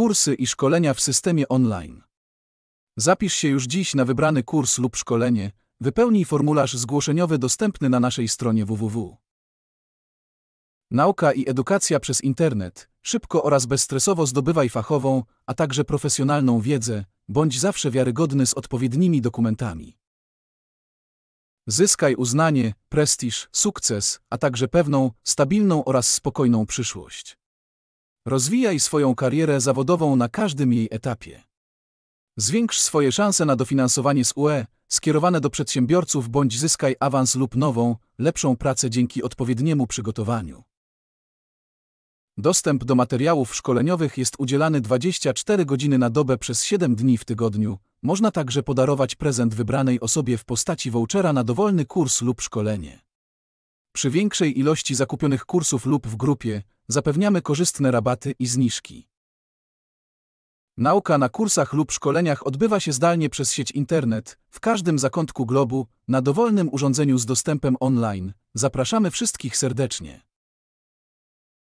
Kursy i szkolenia w systemie online. Zapisz się już dziś na wybrany kurs lub szkolenie, wypełnij formularz zgłoszeniowy dostępny na naszej stronie www. Nauka i edukacja przez internet. Szybko oraz bezstresowo zdobywaj fachową, a także profesjonalną wiedzę, bądź zawsze wiarygodny z odpowiednimi dokumentami. Zyskaj uznanie, prestiż, sukces, a także pewną, stabilną oraz spokojną przyszłość. Rozwijaj swoją karierę zawodową na każdym jej etapie. Zwiększ swoje szanse na dofinansowanie z UE, skierowane do przedsiębiorców bądź zyskaj awans lub nową, lepszą pracę dzięki odpowiedniemu przygotowaniu. Dostęp do materiałów szkoleniowych jest udzielany 24 godziny na dobę przez 7 dni w tygodniu. Można także podarować prezent wybranej osobie w postaci vouchera na dowolny kurs lub szkolenie. Przy większej ilości zakupionych kursów lub w grupie, Zapewniamy korzystne rabaty i zniżki. Nauka na kursach lub szkoleniach odbywa się zdalnie przez sieć internet, w każdym zakątku globu, na dowolnym urządzeniu z dostępem online. Zapraszamy wszystkich serdecznie.